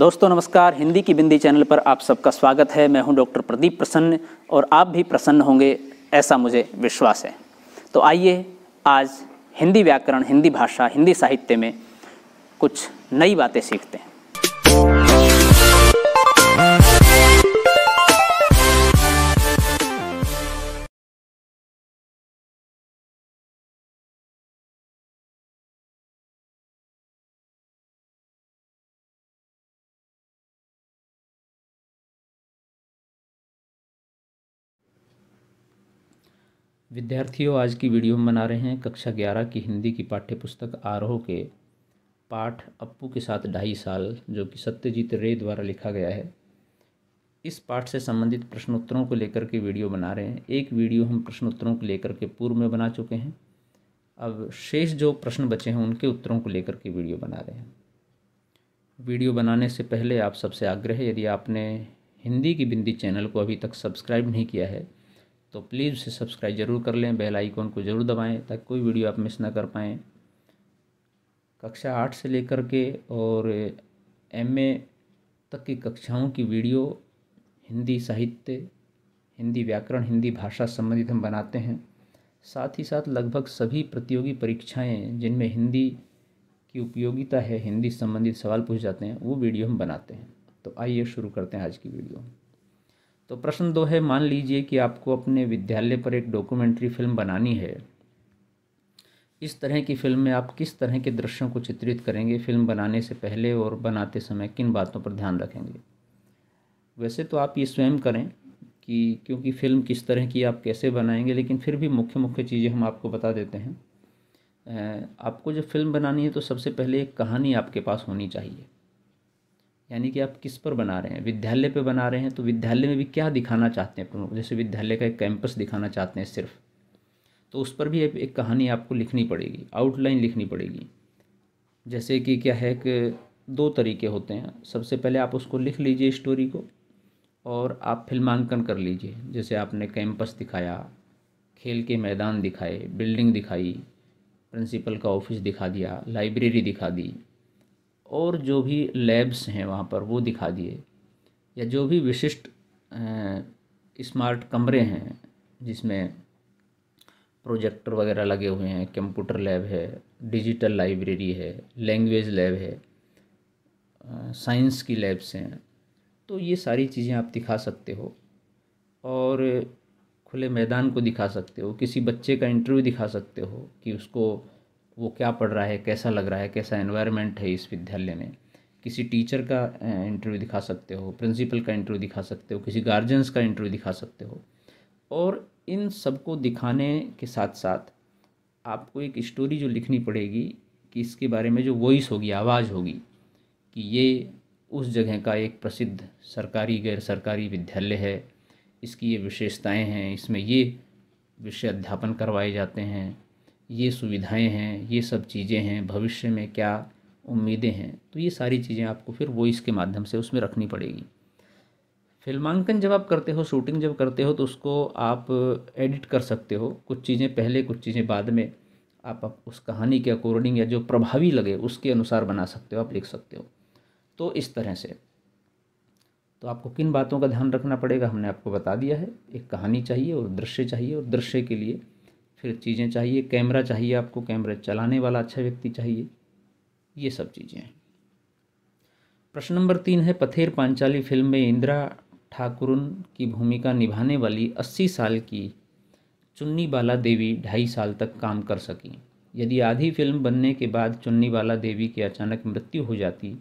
दोस्तों नमस्कार हिंदी की बिंदी चैनल पर आप सबका स्वागत है मैं हूं डॉक्टर प्रदीप प्रसन्न और आप भी प्रसन्न होंगे ऐसा मुझे विश्वास है तो आइए आज हिंदी व्याकरण हिंदी भाषा हिंदी साहित्य में कुछ नई बातें सीखते हैं विद्यार्थियों आज की वीडियो में बना रहे हैं कक्षा ग्यारह की हिंदी की पाठ्य पुस्तक आरोह के पाठ अप्पू के साथ ढाई साल जो कि सत्यजीत रे द्वारा लिखा गया है इस पाठ से संबंधित प्रश्नोत्तरों को लेकर के वीडियो बना रहे हैं एक वीडियो हम प्रश्नोत्तरों को लेकर के पूर्व में बना चुके हैं अब शेष जो प्रश्न बचे हैं उनके उत्तरों को लेकर के वीडियो बना रहे हैं वीडियो बनाने से पहले आप सबसे आग्रह यदि आपने हिंदी की बिंदी चैनल को अभी तक सब्सक्राइब नहीं किया है तो प्लीज़ उसे सब्सक्राइब जरूर कर लें बेल आइकॉन को ज़रूर दबाएं ताकि कोई वीडियो आप मिस ना कर पाएँ कक्षा आठ से लेकर के और एम तक की कक्षाओं की वीडियो हिंदी साहित्य हिंदी व्याकरण हिंदी भाषा संबंधित हम बनाते हैं साथ ही साथ लगभग सभी प्रतियोगी परीक्षाएं जिनमें हिंदी की उपयोगिता है हिंदी संबंधित सवाल पूछ जाते हैं वो वीडियो हम बनाते हैं तो आइए शुरू करते हैं आज की वीडियो तो प्रश्न दो है मान लीजिए कि आपको अपने विद्यालय पर एक डॉक्यूमेंट्री फिल्म बनानी है इस तरह की फिल्म में आप किस तरह के दृश्यों को चित्रित करेंगे फिल्म बनाने से पहले और बनाते समय किन बातों पर ध्यान रखेंगे वैसे तो आप ये स्वयं करें कि क्योंकि फिल्म किस तरह की आप कैसे बनाएंगे लेकिन फिर भी मुख्य मुख्य चीज़ें हम आपको बता देते हैं आपको जब फिल्म बनानी है तो सबसे पहले एक कहानी आपके पास होनी चाहिए यानी कि आप किस पर बना रहे हैं विद्यालय पे बना रहे हैं तो विद्यालय में भी क्या दिखाना चाहते हैं प्रमुख जैसे विद्यालय का एक कैंपस दिखाना चाहते हैं सिर्फ तो उस पर भी एक, एक कहानी आपको लिखनी पड़ेगी आउटलाइन लिखनी पड़ेगी जैसे कि क्या है कि दो तरीके होते हैं सबसे पहले आप उसको लिख लीजिए स्टोरी को और आप फिल्मांकन कर लीजिए जैसे आपने कैंपस दिखाया खेल के मैदान दिखाए बिल्डिंग दिखाई प्रिंसिपल का ऑफिस दिखा दिया लाइब्रेरी दिखा दी और जो भी लैब्स हैं वहाँ पर वो दिखा दिए या जो भी विशिष्ट स्मार्ट कमरे हैं जिसमें प्रोजेक्टर वगैरह लगे हुए हैं कंप्यूटर लैब है डिजिटल लाइब्रेरी है लैंग्वेज लैब है साइंस की लैब्स हैं तो ये सारी चीज़ें आप दिखा सकते हो और खुले मैदान को दिखा सकते हो किसी बच्चे का इंटरव्यू दिखा सकते हो कि उसको वो क्या पढ़ रहा है कैसा लग रहा है कैसा एनवायरनमेंट है इस विद्यालय में किसी टीचर का इंटरव्यू दिखा सकते हो प्रिंसिपल का इंटरव्यू दिखा सकते हो किसी गार्जियंस का इंटरव्यू दिखा सकते हो और इन सबको दिखाने के साथ साथ आपको एक स्टोरी जो लिखनी पड़ेगी कि इसके बारे में जो वॉइस होगी आवाज़ होगी कि ये उस जगह का एक प्रसिद्ध सरकारी गैर सरकारी विद्यालय है इसकी ये विशेषताएं हैं इसमें ये विषय अध्यापन करवाए जाते हैं ये सुविधाएं हैं ये सब चीज़ें हैं भविष्य में क्या उम्मीदें हैं तो ये सारी चीज़ें आपको फिर वॉइस के माध्यम से उसमें रखनी पड़ेगी फिल्मांकन जब आप करते हो शूटिंग जब करते हो तो उसको आप एडिट कर सकते हो कुछ चीज़ें पहले कुछ चीज़ें बाद में आप, आप उस कहानी के अकॉर्डिंग या जो प्रभावी लगे उसके अनुसार बना सकते हो आप लिख सकते हो तो इस तरह से तो आपको किन बातों का ध्यान रखना पड़ेगा हमने आपको बता दिया है एक कहानी चाहिए और दृश्य चाहिए और दृश्य के लिए फिर चीज़ें चाहिए कैमरा चाहिए आपको कैमरा चलाने वाला अच्छा व्यक्ति चाहिए ये सब चीज़ें हैं प्रश्न नंबर तीन है पथेर पांचाली फिल्म में इंदिरा ठाकुरन की भूमिका निभाने वाली अस्सी साल की चुन्नी बाला देवी ढाई साल तक काम कर सकी यदि आधी फिल्म बनने के बाद चुन्नी बाला देवी की अचानक मृत्यु हो जाती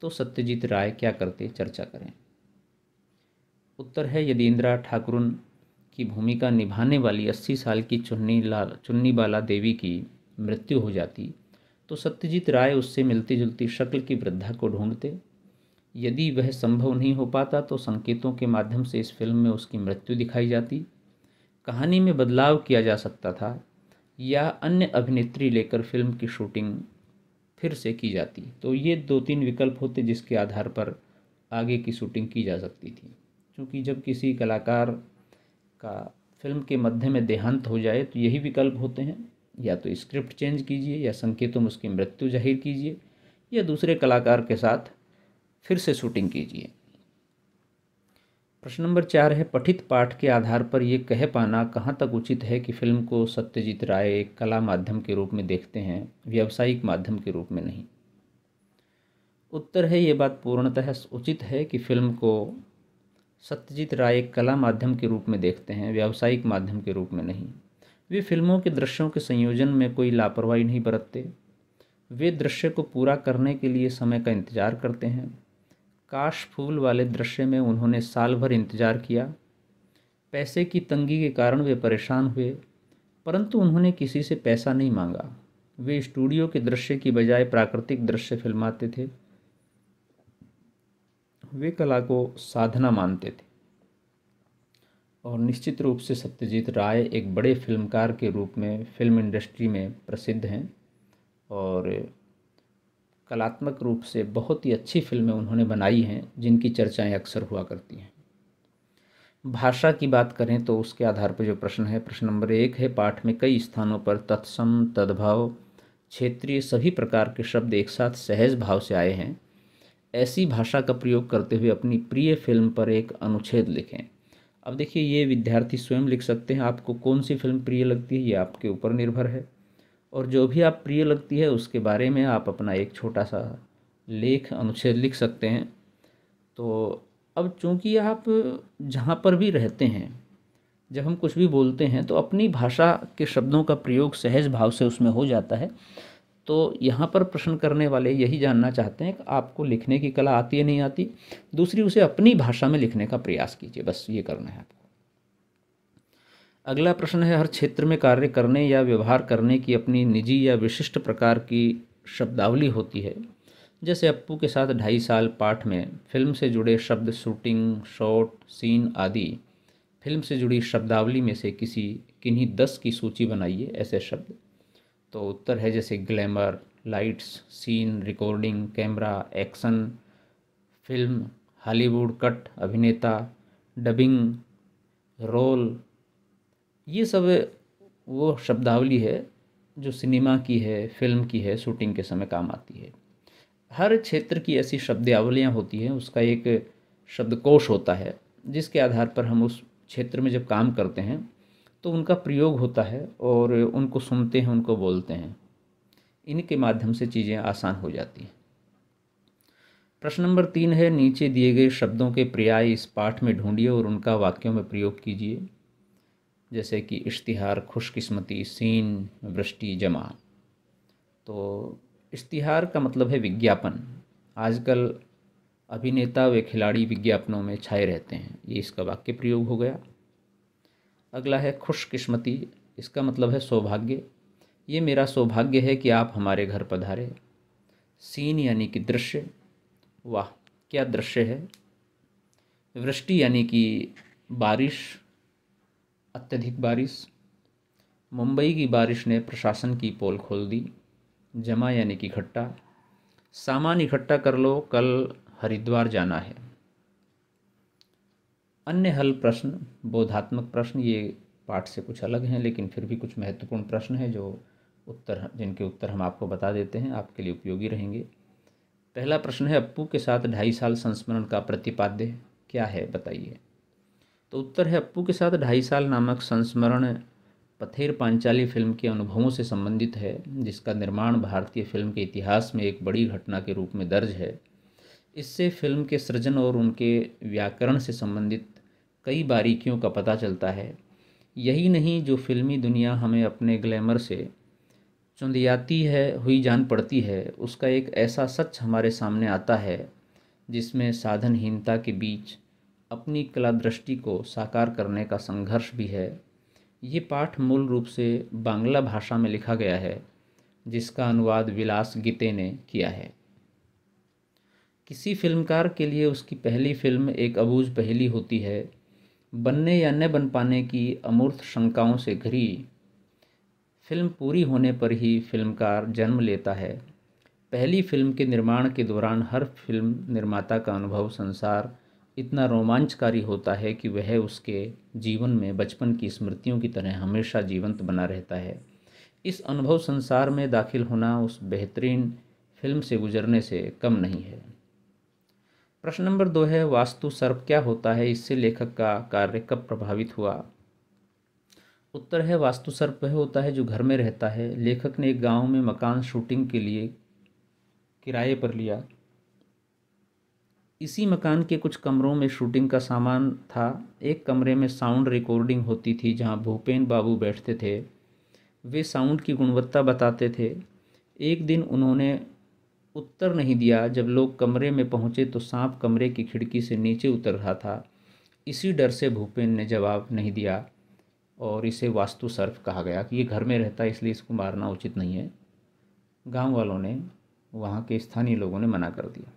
तो सत्यजीत राय क्या करते चर्चा करें उत्तर है यदि इंदिरा ठाकुरन की भूमिका निभाने वाली अस्सी साल की चुन्नी ला चुन्नी बाला देवी की मृत्यु हो जाती तो सत्यजीत राय उससे मिलती जुलती शक्ल की वृद्धा को ढूंढते यदि वह संभव नहीं हो पाता तो संकेतों के माध्यम से इस फिल्म में उसकी मृत्यु दिखाई जाती कहानी में बदलाव किया जा सकता था या अन्य अभिनेत्री लेकर फिल्म की शूटिंग फिर से की जाती तो ये दो तीन विकल्प होते जिसके आधार पर आगे की शूटिंग की जा सकती थी क्योंकि जब किसी कलाकार का फिल्म के मध्य में देहांत हो जाए तो यही विकल्प होते हैं या तो स्क्रिप्ट चेंज कीजिए या संकेतों में उसकी मृत्यु जाहिर कीजिए या दूसरे कलाकार के साथ फिर से शूटिंग कीजिए प्रश्न नंबर चार है पठित पाठ के आधार पर यह कह पाना कहाँ तक उचित है कि फिल्म को सत्यजीत राय कला माध्यम के रूप में देखते हैं व्यावसायिक माध्यम के रूप में नहीं उत्तर है ये बात पूर्णतः उचित है कि फिल्म को सत्यजीत राय एक कला माध्यम के रूप में देखते हैं व्यावसायिक माध्यम के रूप में नहीं वे फिल्मों के दृश्यों के संयोजन में कोई लापरवाही नहीं बरतते वे दृश्य को पूरा करने के लिए समय का इंतजार करते हैं काश फूल वाले दृश्य में उन्होंने साल भर इंतजार किया पैसे की तंगी के कारण वे परेशान हुए परंतु उन्होंने किसी से पैसा नहीं मांगा वे स्टूडियो के दृश्य की बजाय प्राकृतिक दृश्य फिल्माते थे वे कला को साधना मानते थे और निश्चित रूप से सत्यजीत राय एक बड़े फिल्मकार के रूप में फिल्म इंडस्ट्री में प्रसिद्ध हैं और कलात्मक रूप से बहुत ही अच्छी फिल्में उन्होंने बनाई हैं जिनकी चर्चाएं अक्सर हुआ करती हैं भाषा की बात करें तो उसके आधार पर जो प्रश्न है प्रश्न नंबर एक है पाठ में कई स्थानों पर तत्सम तद्भव क्षेत्रीय सभी प्रकार के शब्द एक साथ सहज भाव से आए हैं ऐसी भाषा का प्रयोग करते हुए अपनी प्रिय फिल्म पर एक अनुच्छेद लिखें अब देखिए ये विद्यार्थी स्वयं लिख सकते हैं आपको कौन सी फिल्म प्रिय लगती है ये आपके ऊपर निर्भर है और जो भी आप प्रिय लगती है उसके बारे में आप अपना एक छोटा सा लेख अनुच्छेद लिख सकते हैं तो अब चूंकि आप जहाँ पर भी रहते हैं जब हम कुछ भी बोलते हैं तो अपनी भाषा के शब्दों का प्रयोग सहज भाव से उसमें हो जाता है तो यहाँ पर प्रश्न करने वाले यही जानना चाहते हैं कि आपको लिखने की कला आती है नहीं आती दूसरी उसे अपनी भाषा में लिखने का प्रयास कीजिए बस ये करना है आपको अगला प्रश्न है हर क्षेत्र में कार्य करने या व्यवहार करने की अपनी निजी या विशिष्ट प्रकार की शब्दावली होती है जैसे अप्पू के साथ ढाई साल पाठ में फिल्म से जुड़े शब्द शूटिंग शॉट सीन आदि फिल्म से जुड़ी शब्दावली में से किसी किन्हीं दस की सूची बनाइए ऐसे शब्द तो उत्तर है जैसे glamour lights scene recording camera action film Hollywood cut अभिनेता डबिंग रोल ये सब वो शब्दावली है जो सिनेमा की है फिल्म की है शूटिंग के समय काम आती है हर क्षेत्र की ऐसी शब्दावलियाँ होती हैं उसका एक शब्दकोश होता है जिसके आधार पर हम उस क्षेत्र में जब काम करते हैं तो उनका प्रयोग होता है और उनको सुनते हैं उनको बोलते हैं इनके माध्यम से चीज़ें आसान हो जाती हैं प्रश्न नंबर तीन है नीचे दिए गए शब्दों के पर्याय इस पाठ में ढूंढिए और उनका वाक्यों में प्रयोग कीजिए जैसे कि इश्तिहार खुशकिस्मती सीन वृष्टि जमा तो इश्तिहार का मतलब है विज्ञापन आजकल अभिनेता व खिलाड़ी विज्ञापनों में छाए रहते हैं ये इसका वाक्य प्रयोग हो गया अगला है खुशकिस्मती इसका मतलब है सौभाग्य ये मेरा सौभाग्य है कि आप हमारे घर पधारे सीन यानी कि दृश्य वाह क्या दृश्य है वृष्टि यानी कि बारिश अत्यधिक बारिश मुंबई की बारिश ने प्रशासन की पोल खोल दी जमा यानी कि इकट्ठा सामान इकट्ठा कर लो कल हरिद्वार जाना है अन्य हल प्रश्न बोधात्मक प्रश्न ये पाठ से कुछ अलग हैं लेकिन फिर भी कुछ महत्वपूर्ण प्रश्न हैं जो उत्तर जिनके उत्तर हम आपको बता देते हैं आपके लिए उपयोगी रहेंगे पहला प्रश्न है अप्पू के साथ ढाई साल संस्मरण का प्रतिपाद्य क्या है बताइए तो उत्तर है अप्पू के साथ ढाई साल नामक संस्मरण पथेर पांचाली फिल्म के अनुभवों से संबंधित है जिसका निर्माण भारतीय फिल्म के इतिहास में एक बड़ी घटना के रूप में दर्ज है इससे फिल्म के सृजन और उनके व्याकरण से संबंधित कई बारीकियों का पता चलता है यही नहीं जो फिल्मी दुनिया हमें अपने ग्लैमर से चुंदियाती है हुई जान पड़ती है उसका एक ऐसा सच हमारे सामने आता है जिसमें साधनहीनता के बीच अपनी कला दृष्टि को साकार करने का संघर्ष भी है ये पाठ मूल रूप से बांग्ला भाषा में लिखा गया है जिसका अनुवाद विलास गीते ने किया है किसी फिल्मकार के लिए उसकी पहली फिल्म एक अबूझ पहली होती है बनने या न बन पाने की अमूर्त शंकाओं से घिरी फिल्म पूरी होने पर ही फिल्मकार जन्म लेता है पहली फिल्म के निर्माण के दौरान हर फिल्म निर्माता का अनुभव संसार इतना रोमांचकारी होता है कि वह उसके जीवन में बचपन की स्मृतियों की तरह हमेशा जीवंत बना रहता है इस अनुभव संसार में दाखिल होना उस बेहतरीन फिल्म से गुजरने से कम नहीं है प्रश्न नंबर दो है वास्तु सर्प क्या होता है इससे लेखक का कार्य कब प्रभावित हुआ उत्तर है वास्तु सर्प वह होता है जो घर में रहता है लेखक ने एक गांव में मकान शूटिंग के लिए किराए पर लिया इसी मकान के कुछ कमरों में शूटिंग का सामान था एक कमरे में साउंड रिकॉर्डिंग होती थी जहां भूपेन बाबू बैठते थे वे साउंड की गुणवत्ता बताते थे एक दिन उन्होंने उत्तर नहीं दिया जब लोग कमरे में पहुंचे तो सांप कमरे की खिड़की से नीचे उतर रहा था इसी डर से भूपेन ने जवाब नहीं दिया और इसे वास्तु सर्फ कहा गया कि ये घर में रहता है इसलिए इसको मारना उचित नहीं है गांव वालों ने वहाँ के स्थानीय लोगों ने मना कर दिया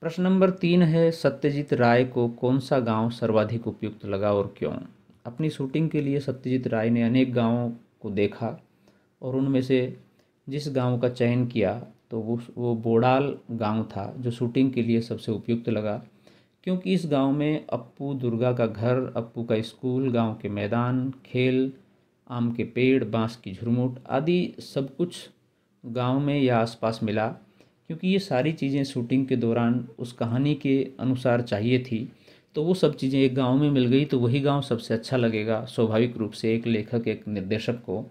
प्रश्न नंबर तीन है सत्यजीत राय को कौन सा गांव सर्वाधिक उपयुक्त लगा और क्यों अपनी शूटिंग के लिए सत्यजीत राय ने अनेक गांवों को देखा और उनमें से जिस गांव का चयन किया तो वो वो बोड़ाल गांव था जो शूटिंग के लिए सबसे उपयुक्त लगा क्योंकि इस गांव में अप्पू दुर्गा का घर अप्पू का स्कूल गांव के मैदान खेल आम के पेड़ बांस की झुरमुट आदि सब कुछ गांव में या आसपास मिला क्योंकि ये सारी चीज़ें शूटिंग के दौरान उस कहानी के अनुसार चाहिए थी तो वो सब चीज़ें एक गांव में मिल गई तो वही गांव सबसे अच्छा लगेगा स्वाभाविक रूप से एक लेखक एक निर्देशक को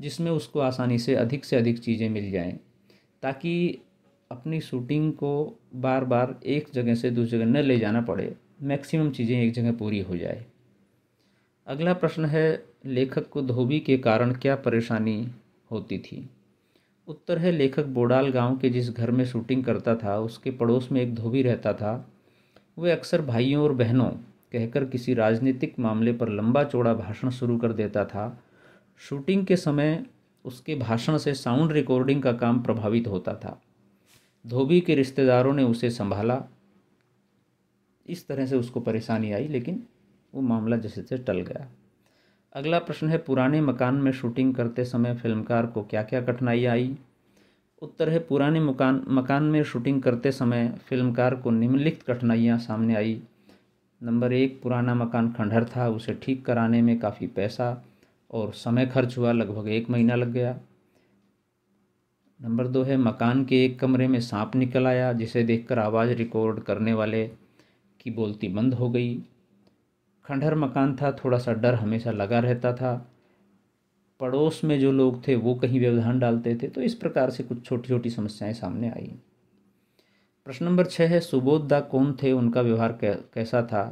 जिसमें उसको आसानी से अधिक से अधिक चीज़ें मिल जाएं ताकि अपनी शूटिंग को बार बार एक जगह से दूसरी जगह न ले जाना पड़े मैक्सिमम चीज़ें एक जगह पूरी हो जाए अगला प्रश्न है लेखक को धोबी के कारण क्या परेशानी होती थी उत्तर है लेखक बोडाल गांव के जिस घर में शूटिंग करता था उसके पड़ोस में एक धोबी रहता था वे अक्सर भाइयों और बहनों कहकर किसी राजनीतिक मामले पर लंबा चौड़ा भाषण शुरू कर देता था शूटिंग के समय उसके भाषण से साउंड रिकॉर्डिंग का काम प्रभावित होता था धोबी के रिश्तेदारों ने उसे संभाला इस तरह से उसको परेशानी आई लेकिन वो मामला जैसे जैसे टल गया अगला प्रश्न है पुराने मकान में शूटिंग करते समय फिल्मकार को क्या क्या कठिनाई आई उत्तर है पुराने मकान मकान में शूटिंग करते समय फिल्मकार को निम्नलिखित कठिनाइयाँ सामने आई नंबर एक पुराना मकान खंडहर था उसे ठीक कराने में काफ़ी पैसा और समय खर्च हुआ लगभग एक महीना लग गया नंबर दो है मकान के एक कमरे में सांप निकल आया जिसे देखकर आवाज़ रिकॉर्ड करने वाले की बोलती बंद हो गई खंडहर मकान था थोड़ा सा डर हमेशा लगा रहता था पड़ोस में जो लोग थे वो कहीं व्यवधान डालते थे तो इस प्रकार से कुछ छोटी छोटी समस्याएं सामने आई प्रश्न नंबर छः है दा कौन थे उनका व्यवहार कैसा था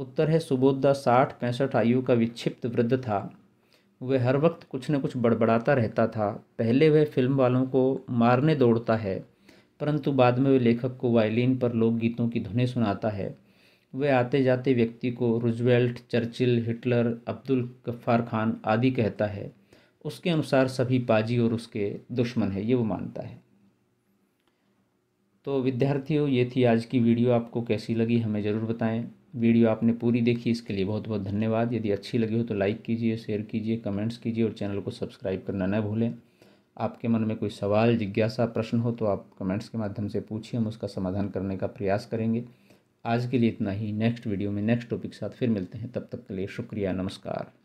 उत्तर है दा साठ पैंसठ आयु का विक्षिप्त वृद्ध था वह हर वक्त कुछ न कुछ बड़बड़ाता रहता था पहले वह फिल्म वालों को मारने दौड़ता है परंतु बाद में वह लेखक को वायलिन पर लोकगीतों की धुनें सुनाता है वह आते जाते व्यक्ति को Roosevelt Churchill Hitler Abdul Gaffar Khan आदि कहता है उसके अनुसार सभी पाजी और उसके दुश्मन है ये वो मानता है तो विद्यार्थियों ये थी आज की वीडियो आपको कैसी लगी हमें ज़रूर बताएं वीडियो आपने पूरी देखी इसके लिए बहुत बहुत धन्यवाद यदि अच्छी लगी हो तो लाइक कीजिए शेयर कीजिए कमेंट्स कीजिए और चैनल को सब्सक्राइब करना न भूलें आपके मन में कोई सवाल जिज्ञासा प्रश्न हो तो आप कमेंट्स के माध्यम से पूछिए हम उसका समाधान करने का प्रयास करेंगे आज के लिए इतना ही नेक्स्ट वीडियो में नेक्स्ट टॉपिक के साथ फिर मिलते हैं तब तक के लिए शुक्रिया नमस्कार